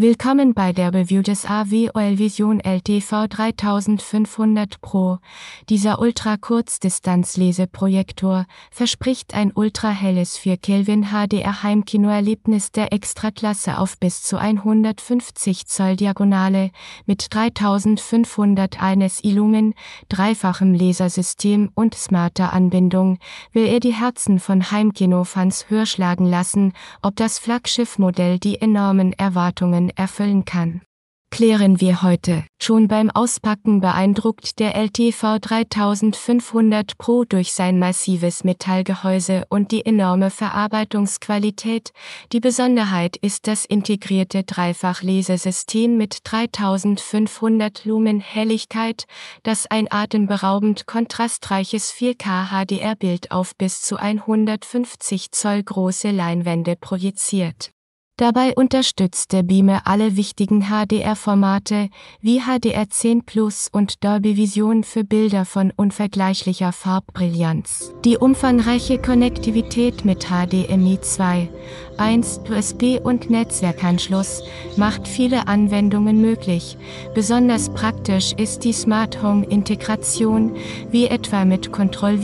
Willkommen bei der Review des AW Oil Vision LTV 3500 Pro. Dieser Ultra-Kurzdistanz-Leseprojektor verspricht ein ultrahelles 4 Kelvin HDR Heimkinoerlebnis der Extraklasse auf bis zu 150 Zoll Diagonale mit 3500 3501 Lumen, dreifachem Lasersystem und smarter Anbindung, will er die Herzen von Heimkinofans höher schlagen lassen, ob das Flaggschiffmodell die enormen Erwartungen erfüllen kann. Klären wir heute, schon beim Auspacken beeindruckt der LTV 3500 Pro durch sein massives Metallgehäuse und die enorme Verarbeitungsqualität. Die Besonderheit ist das integrierte Dreifachlesesystem mit 3500 Lumen Helligkeit, das ein atemberaubend kontrastreiches 4K HDR-Bild auf bis zu 150 Zoll große Leinwände projiziert. Dabei unterstützt der Beamer alle wichtigen HDR-Formate wie HDR10 Plus und Dolby Vision für Bilder von unvergleichlicher Farbbrillanz. Die umfangreiche Konnektivität mit HDMI 2, 1, USB und Netzwerkanschluss macht viele Anwendungen möglich. Besonders praktisch ist die Smart Home Integration, wie etwa mit control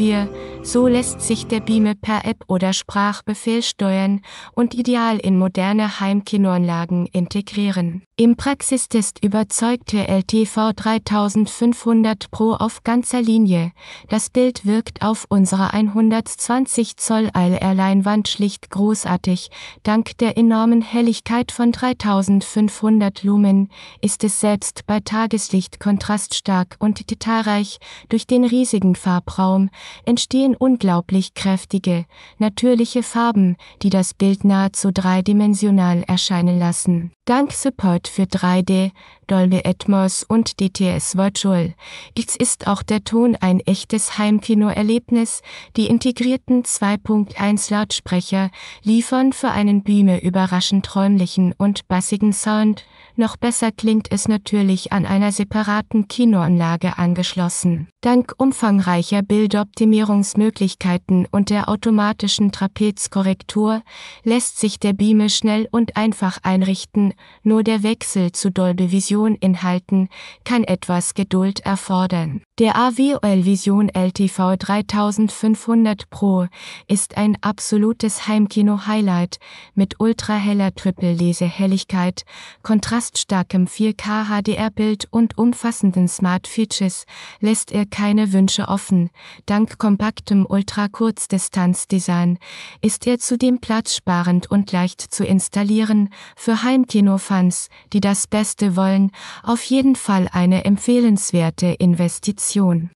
So lässt sich der Beamer per App oder Sprachbefehl steuern und ideal in moderner kleine Heimkinoanlagen integrieren. Im Praxistest überzeugte LTV 3500 Pro auf ganzer Linie. Das Bild wirkt auf unserer 120 Zoll ILR-Leinwand schlicht großartig. Dank der enormen Helligkeit von 3500 Lumen ist es selbst bei Tageslicht kontraststark und detailreich. Durch den riesigen Farbraum entstehen unglaublich kräftige, natürliche Farben, die das Bild nahezu dreidimensional dreidimensional erscheinen lassen. Dank Support für 3D Dolby Atmos und DTS Virtual. X ist auch der Ton ein echtes Heimkinoerlebnis. Die integrierten 2.1 Lautsprecher liefern für einen Bühne überraschend räumlichen und bassigen Sound. Noch besser klingt es natürlich an einer separaten Kinoanlage angeschlossen. Dank umfangreicher Bildoptimierungsmöglichkeiten und der automatischen Trapezkorrektur lässt sich der Beamer schnell und einfach einrichten, nur der Wechsel zu Dolby Vision Vision Inhalten kann etwas Geduld erfordern. Der AWOL Vision LTV 3500 Pro ist ein absolutes Heimkino-Highlight mit ultraheller Triple-Lese-Helligkeit, kontraststarkem 4K HDR-Bild und umfassenden Smart Features lässt er keine Wünsche offen. Dank kompaktem Ultra-Kurzdistanz-Design ist er zudem platzsparend und leicht zu installieren für Heimkino-Fans, die das Beste wollen auf jeden Fall eine empfehlenswerte Investition.